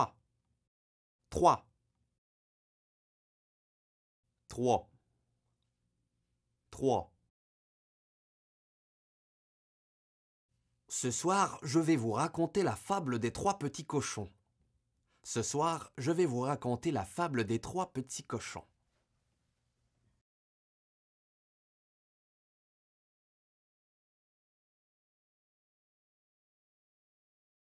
3 3 3 Ce soir, je vais vous raconter la fable des trois petits cochons. Ce soir, je vais vous raconter la fable des trois petits cochons.